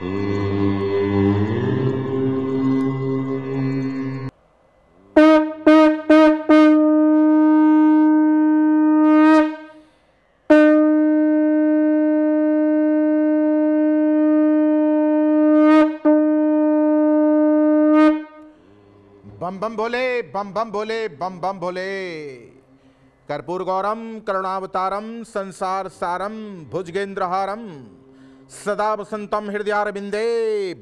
बम बम भोले बम बम भोले बम बम भोले कर्पूर गौरम करुणावतारम संसार सारम हारम सदा वसंतम हृदयारविंदे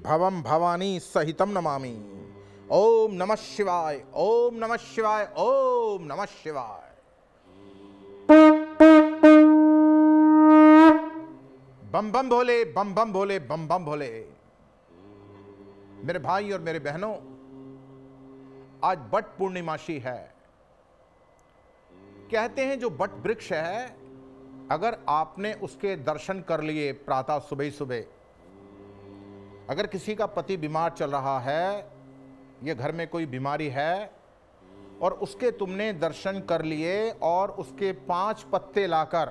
भवम भवानी सहितम नमामि ओम नमः शिवाय ओम नमः शिवाय ओम नमः शिवाय बम बम भोले बम बम भोले बम बम भोले मेरे भाई और मेरे बहनों आज बट पूर्णिमाशी है कहते हैं जो बट वृक्ष है अगर आपने उसके दर्शन कर लिए प्रातः सुबह सुबह अगर किसी का पति बीमार चल रहा है या घर में कोई बीमारी है और उसके तुमने दर्शन कर लिए और उसके पांच पत्ते लाकर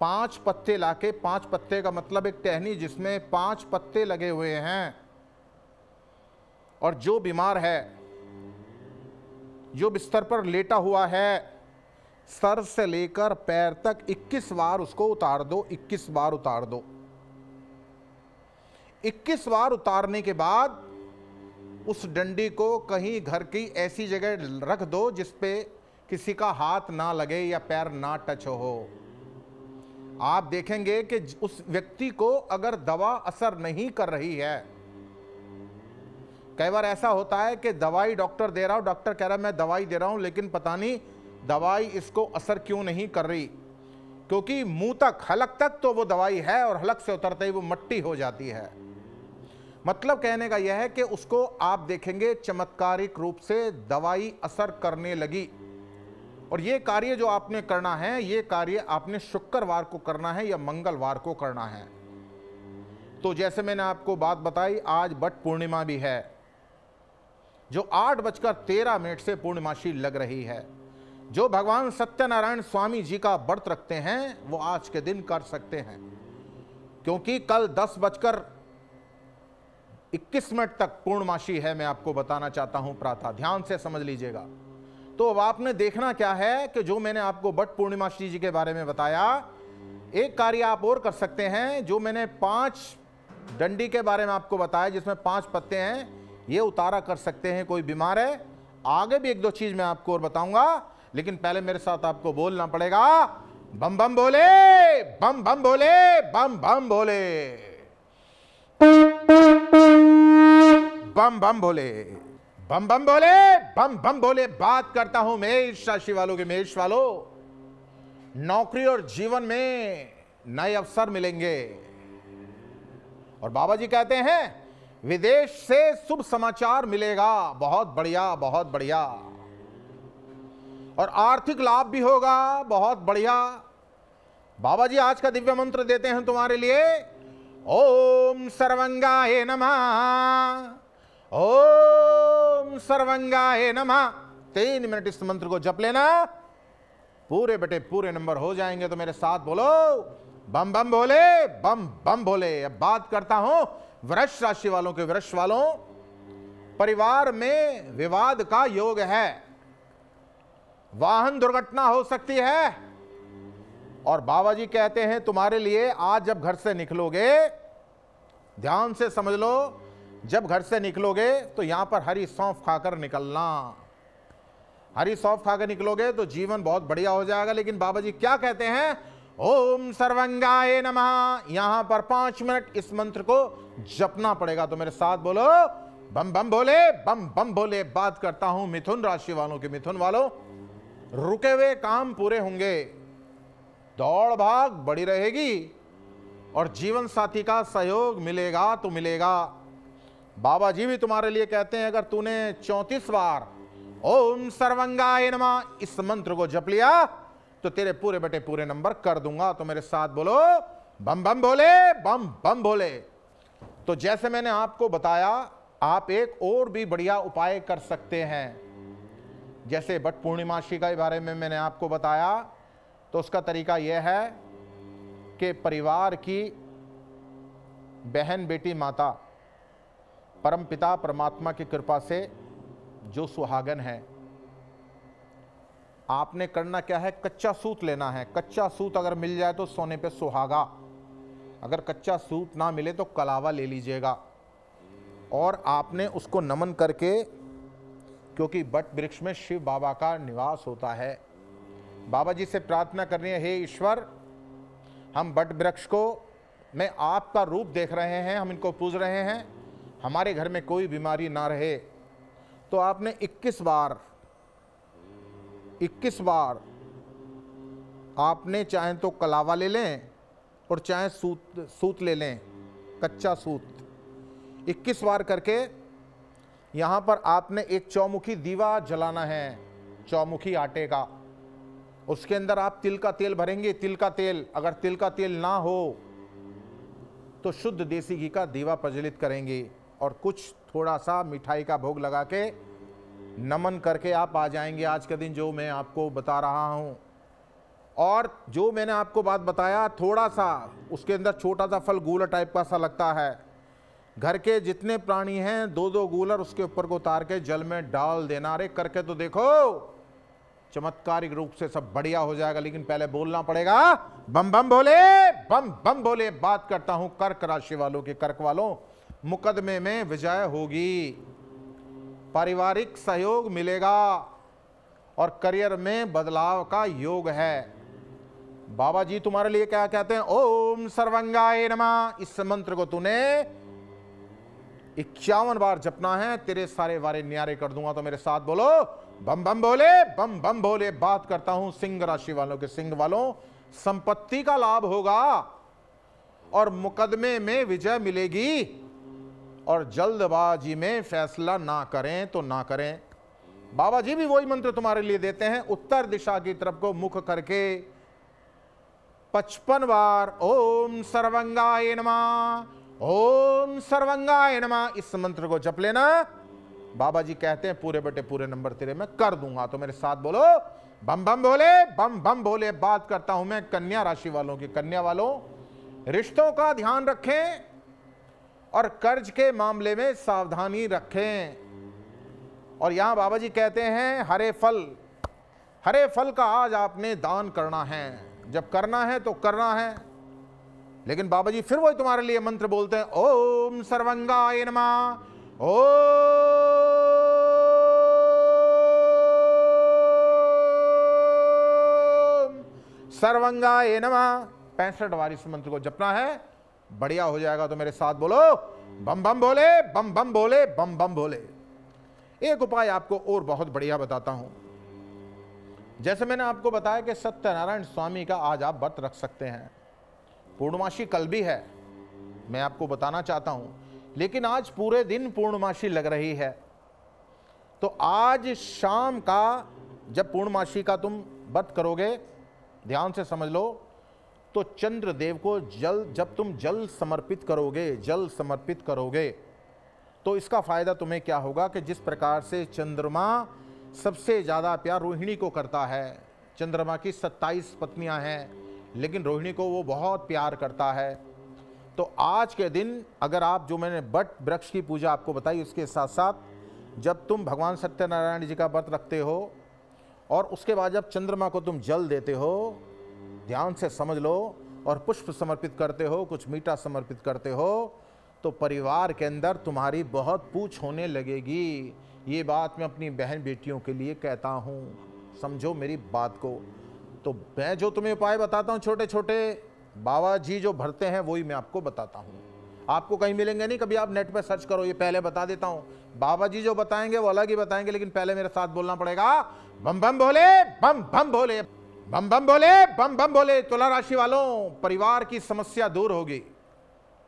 पांच पत्ते लाके पांच पत्ते का मतलब एक टहनी जिसमें पांच पत्ते लगे हुए हैं और जो बीमार है जो बिस्तर पर लेटा हुआ है सर से लेकर पैर तक 21 बार उसको उतार दो 21 बार उतार दो 21 बार उतारने के बाद उस डंडी को कहीं घर की ऐसी जगह रख दो जिस पे किसी का हाथ ना लगे या पैर ना टच हो आप देखेंगे कि उस व्यक्ति को अगर दवा असर नहीं कर रही है कई बार ऐसा होता है कि दवाई डॉक्टर दे रहा हूं डॉक्टर कह रहा है मैं दवाई दे रहा हूं लेकिन पता नहीं दवाई इसको असर क्यों नहीं कर रही क्योंकि मुंह तक हलक तक तो वो दवाई है और हलक से उतरते ही वो मट्टी हो जाती है मतलब कहने का यह है कि उसको आप देखेंगे चमत्कारिक रूप से दवाई असर करने लगी और ये कार्य जो आपने करना है ये कार्य आपने शुक्रवार को करना है या मंगलवार को करना है तो जैसे मैंने आपको बात बताई आज बट पूर्णिमा भी है जो आठ बजकर तेरह मिनट से पूर्णिमाशी लग रही है जो भगवान सत्यनारायण स्वामी जी का व्रत रखते हैं वो आज के दिन कर सकते हैं क्योंकि कल दस बजकर इक्कीस मिनट तक पूर्णमासी है मैं आपको बताना चाहता हूं प्रातः ध्यान से समझ लीजिएगा तो अब आपने देखना क्या है कि जो मैंने आपको बट पूर्णिमाशी जी के बारे में बताया एक कार्य आप और कर सकते हैं जो मैंने पांच डंडी के बारे में आपको बताया जिसमें पांच पत्ते हैं ये उतारा कर सकते हैं कोई बीमार है आगे भी एक दो चीज मैं आपको और बताऊंगा लेकिन पहले मेरे साथ आपको बोलना पड़ेगा बम बम बोले बम बम बोले बम बम बोले बम बम बोले बम बम बोले बम बम बोले बात करता हूं मेष राशि वालों के मेष वालों नौकरी और जीवन में नए अवसर मिलेंगे और बाबा जी कहते हैं विदेश से शुभ समाचार मिलेगा बहुत बढ़िया बहुत बढ़िया और आर्थिक लाभ भी होगा बहुत बढ़िया बाबा जी आज का दिव्य मंत्र देते हैं तुम्हारे लिए ओम सर्वंगा हे नमा ओम हे नमा तीन मिनट इस मंत्र को जप लेना पूरे बेटे पूरे नंबर हो जाएंगे तो मेरे साथ बोलो बम बम बोले बम बम बोले अब बात करता हूं वृक्ष राशि वालों के वृक्ष वालों परिवार में विवाद का योग है वाहन दुर्घटना हो सकती है और बाबा जी कहते हैं तुम्हारे लिए आज जब घर से निकलोगे ध्यान से समझ लो जब घर से निकलोगे तो यहां पर हरी सौंफ खाकर निकलना हरी सौंफ खाकर निकलोगे तो जीवन बहुत बढ़िया हो जाएगा लेकिन बाबा जी क्या कहते हैं ओम सर्वंगाए नमः यहां पर पांच मिनट इस मंत्र को जपना पड़ेगा तो मेरे साथ बोलो बम बम भोले बम बम भोले बात करता हूं मिथुन राशि वालों के मिथुन वालों रुके हुए काम पूरे होंगे दौड़ भाग बड़ी रहेगी और जीवन साथी का सहयोग मिलेगा तो मिलेगा बाबा जी भी तुम्हारे लिए कहते हैं अगर तूने चौंतीस बार ओम सर्वंगाय नमा इस मंत्र को जप लिया तो तेरे पूरे बेटे पूरे नंबर कर दूंगा तो मेरे साथ बोलो बम बम भोले बम बम भोले तो जैसे मैंने आपको बताया आप एक और भी बढ़िया उपाय कर सकते हैं जैसे बट पूर्णिमाशी का बारे में मैंने आपको बताया तो उसका तरीका यह है कि परिवार की बहन बेटी माता परम पिता परमात्मा की कृपा से जो सुहागन है आपने करना क्या है कच्चा सूत लेना है कच्चा सूत अगर मिल जाए तो सोने पे सुहागा अगर कच्चा सूत ना मिले तो कलावा ले लीजिएगा और आपने उसको नमन करके क्योंकि बट वृक्ष में शिव बाबा का निवास होता है बाबा जी से प्रार्थना कर रहे हैं हे ईश्वर हम बट वृक्ष को मैं आपका रूप देख रहे हैं हम इनको पूज रहे हैं हमारे घर में कोई बीमारी ना रहे तो आपने 21 बार 21 बार आपने चाहे तो कलावा ले लें और चाहे सूत सूत ले लें कच्चा सूत 21 बार करके यहाँ पर आपने एक चौमुखी दीवा जलाना है चौमुखी आटे का उसके अंदर आप तिल का तेल भरेंगे तिल का तेल अगर तिल का तेल ना हो तो शुद्ध देसी घी का दीवा प्रज्वलित करेंगे और कुछ थोड़ा सा मिठाई का भोग लगा के नमन करके आप आ जाएंगे आज का दिन जो मैं आपको बता रहा हूँ और जो मैंने आपको बात बताया थोड़ा सा उसके अंदर छोटा सा फल गोला टाइप का सा लगता है घर के जितने प्राणी हैं दो दो गूलर उसके ऊपर को उतार के जल में डाल देना अरे करके तो देखो चमत्कारिक रूप से सब बढ़िया हो जाएगा लेकिन पहले बोलना पड़ेगा बम बम बोले बम बम बोले बात करता हूं कर्क राशि वालों के कर्क वालों मुकदमे में विजय होगी पारिवारिक सहयोग मिलेगा और करियर में बदलाव का योग है बाबा जी तुम्हारे लिए क्या कहते हैं ओम सर्वंगाए नमा इस मंत्र को तूने इक्यावन बार जपना है तेरे सारे वारे न्यारे कर दूंगा तो मेरे साथ बोलो बम बम बोले बम बम बोले बात करता हूं सिंह राशि वालों के सिंह वालों संपत्ति का लाभ होगा और मुकदमे में विजय मिलेगी और जल्दबाजी में फैसला ना करें तो ना करें बाबा जी भी वही मंत्र तुम्हारे लिए देते हैं उत्तर दिशा की तरफ को मुख करके पचपन बार ओम सर्वंगाय नमः ओम सर्वंगाय नमः इस मंत्र को जप लेना बाबा जी कहते हैं पूरे बेटे पूरे नंबर तेरे में कर दूंगा तो मेरे साथ बोलो बम बम बोले बम बम भोले बात करता हूं मैं कन्या राशि वालों की कन्या वालों रिश्तों का ध्यान रखें और कर्ज के मामले में सावधानी रखें और यहां बाबा जी कहते हैं हरे फल हरे फल का आज आपने दान करना है जब करना है तो करना है लेकिन बाबा जी फिर वही तुम्हारे लिए मंत्र बोलते हैं ओम सर्वंगाय नमा ओम सर्वंगाय नमा पैंसठ बार इस मंत्र को जपना है बढ़िया हो जाएगा तो मेरे साथ बोलो बम बम बोले बम बम बोले बम बम बोले एक उपाय आपको और बहुत बढ़िया बताता हूं जैसे मैंने आपको बताया कि सत्यनारायण स्वामी का आज आप व्रत रख सकते हैं पूर्णमासी कल भी है मैं आपको बताना चाहता हूं लेकिन आज पूरे दिन पूर्णमासी लग रही है तो आज शाम का जब पूर्णमासी का तुम व्रत करोगे ध्यान से समझ लो तो चंद्रदेव को जल जब तुम जल समर्पित करोगे जल समर्पित करोगे तो इसका फायदा तुम्हें क्या होगा कि जिस प्रकार से चंद्रमा सबसे ज़्यादा प्यार रोहिणी को करता है चंद्रमा की 27 पत्नियां हैं लेकिन रोहिणी को वो बहुत प्यार करता है तो आज के दिन अगर आप जो मैंने बट वृक्ष की पूजा आपको बताई उसके साथ साथ जब तुम भगवान सत्यनारायण जी का व्रत रखते हो और उसके बाद जब चंद्रमा को तुम जल देते हो ध्यान से समझ लो और पुष्प समर्पित करते हो कुछ मीठा समर्पित करते हो तो परिवार के अंदर तुम्हारी बहुत पूछ होने लगेगी ये बात मैं अपनी बहन बेटियों के लिए कहता हूँ समझो मेरी बात को तो मैं जो तुम्हें उपाय बताता हूँ छोटे छोटे बाबा जी जो भरते हैं वही मैं आपको बताता हूँ आपको कहीं मिलेंगे नहीं कभी आप नेट पर सर्च करो ये पहले बता देता हूँ बाबा जी जो बताएंगे वो अलग ही बताएंगे लेकिन पहले मेरे साथ बोलना पड़ेगा बम बम भोले बम बम भोले बम बम भोले बम बम भोले तुला राशि वालों परिवार की समस्या दूर होगी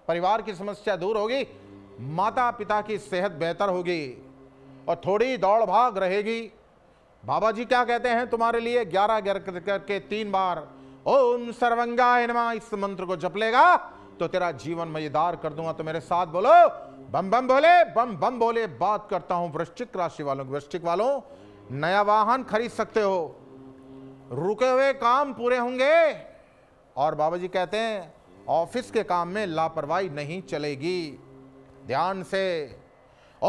परिवार की समस्या दूर होगी माता पिता की सेहत बेहतर होगी और थोड़ी दौड़ भाग रहेगी बाबा जी क्या कहते हैं तुम्हारे लिए ग्यारह ग्यारह करके तीन बार ओम सर्वंगा नमा इस मंत्र को जप लेगा तो तेरा जीवन मजेदार कर दूंगा तो मेरे साथ बोलो बम बम बोले बम बम बोले बात करता हूं वृश्चिक राशि वालों वृश्चिक वालों नया वाहन खरीद सकते हो रुके हुए काम पूरे होंगे और बाबा जी कहते हैं ऑफिस के काम में लापरवाही नहीं चलेगी ध्यान से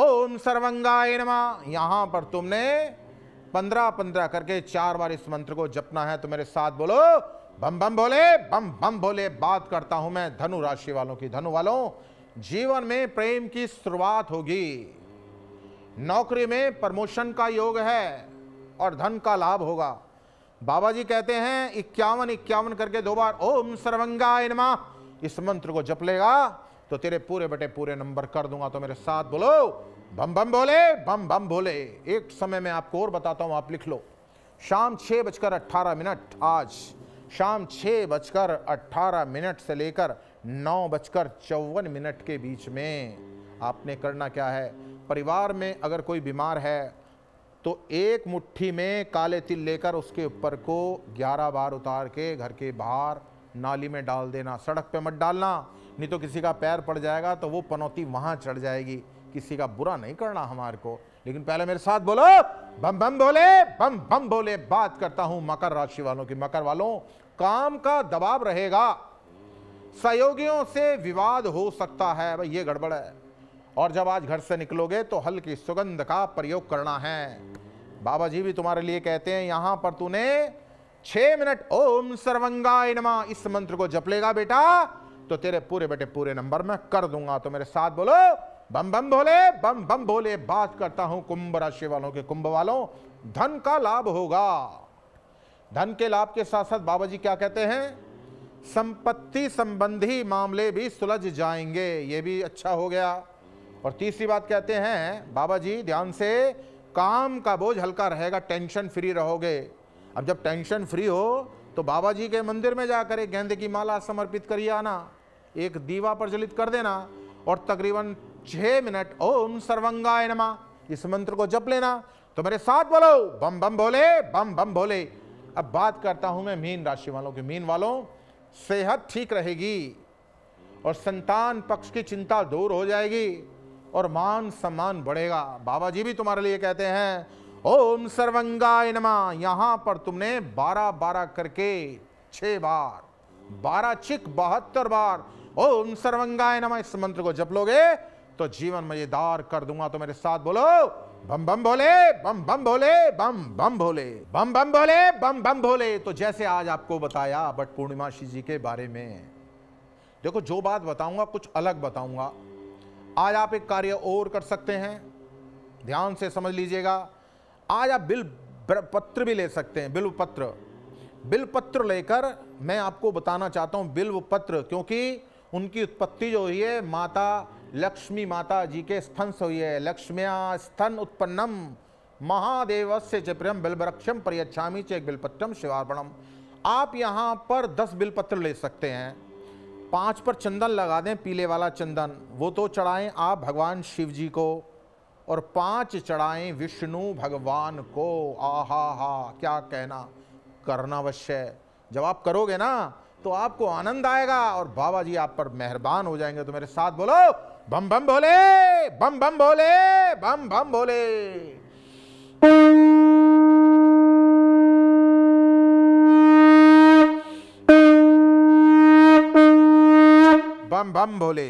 ओम सर्वंगा नमा यहां पर तुमने पंद्रह पंद्रह करके चार बार इस मंत्र को जपना है तो मेरे साथ बोलो बम बम बोले बम बम बोले बात करता हूं मैं धनु राशि वालों की धनु वालों जीवन में प्रेम की शुरुआत होगी नौकरी में प्रमोशन का योग है और धन का लाभ होगा बाबा जी कहते हैं इक्यावन इक्यावन करके दो बार ओम सर्वंगा इनमा इस मंत्र को जप लेगा तो तेरे पूरे बटे पूरे नंबर कर दूंगा तो मेरे साथ बोलो बम बम बोले बम बम बोले एक समय में आपको और बताता हूं आप लिख लो शाम छह बजकर अट्ठारह मिनट आज शाम छह बजकर अट्ठारह मिनट से लेकर नौ बजकर चौवन मिनट के बीच में आपने करना क्या है परिवार में अगर कोई बीमार है तो एक मुट्ठी में काले तिल लेकर उसके ऊपर को ग्यारह बार उतार के घर के बाहर नाली में डाल देना सड़क पे मत डालना नहीं तो किसी का पैर पड़ जाएगा तो वो पनौती वहां चढ़ जाएगी किसी का बुरा नहीं करना हमारे को लेकिन पहले मेरे साथ बोलो बम बम बोले बम बम बोले बात करता हूं मकर राशि वालों की मकर वालों काम का दबाव रहेगा सहयोगियों से विवाद हो सकता है भाई ये गड़बड़ है और जब आज घर से निकलोगे तो हल्की सुगंध का प्रयोग करना है बाबा जी भी तुम्हारे लिए कहते हैं यहां पर तूने छह मिनट ओम सर्वंगाय इनमा इस मंत्र को जप लेगा बेटा तो तेरे पूरे बेटे पूरे नंबर में कर दूंगा तो मेरे साथ बोलो बम बम भोले बम बम भोले बात करता हूं कुंभ राशि वालों के कुंभ वालों धन का लाभ होगा धन के लाभ के साथ साथ बाबा जी क्या कहते हैं संपत्ति संबंधी मामले भी सुलझ जाएंगे ये भी अच्छा हो गया और तीसरी बात कहते हैं बाबा जी ध्यान से काम का बोझ हल्का रहेगा टेंशन फ्री रहोगे अब जब टेंशन फ्री हो तो बाबा जी के मंदिर में जाकर एक गेंदे की माला समर्पित करिए आना एक दीवा प्रज्वलित कर देना और तकरीबन छह मिनट ओम सर्वंगाय नमा इस मंत्र को जप लेना तो मेरे साथ बोलो बम बम भोले बम बम भोले अब बात करता हूं मैं मीन राशि वालों की मीन वालों सेहत ठीक रहेगी और संतान पक्ष की चिंता दूर हो जाएगी और मान सम्मान बढ़ेगा बाबा जी भी तुम्हारे लिए कहते हैं ओम सर्वंगाय नमा यहां पर तुमने बारह बारह करके छह बार बारह छिक बहत्तर बार ओम सर्वंगाय नमः इस मंत्र को जप लोगे तो जीवन मजेदार कर दूंगा तो मेरे साथ बोलो बम बम भोले बम बम भोले बम बम भोले बम बम भोले बम बम भोले तो जैसे आज आपको बताया बट पूर्णिमाशी जी के बारे में देखो जो बात बताऊंगा कुछ अलग बताऊंगा आज आप एक कार्य और कर सकते हैं ध्यान से समझ लीजिएगा आज आप बिल पत्र भी ले सकते हैं बिल्व पत्र बिल पत्र लेकर मैं आपको बताना चाहता हूं बिल्व पत्र क्योंकि उनकी उत्पत्ति जो हुई है माता लक्ष्मी माता जी के स्थन से हुई है लक्ष्म्या स्थन उत्पन्नम महादेव से चिप्रम बिलवृक्षम परियच्छामी चेक बिलपत्रम शिवार्पणम आप यहाँ पर दस बिलपत्र ले सकते हैं पांच पर चंदन लगा दें पीले वाला चंदन वो तो चढ़ाएं आप भगवान शिव जी को और पांच चढ़ाएं विष्णु भगवान को आहा हा क्या कहना करना अवश्य जब आप करोगे ना तो आपको आनंद आएगा और बाबा जी आप पर मेहरबान हो जाएंगे तो मेरे साथ बोलो बम बम भोले बम बम भोले बम बम भोले बम बम भोले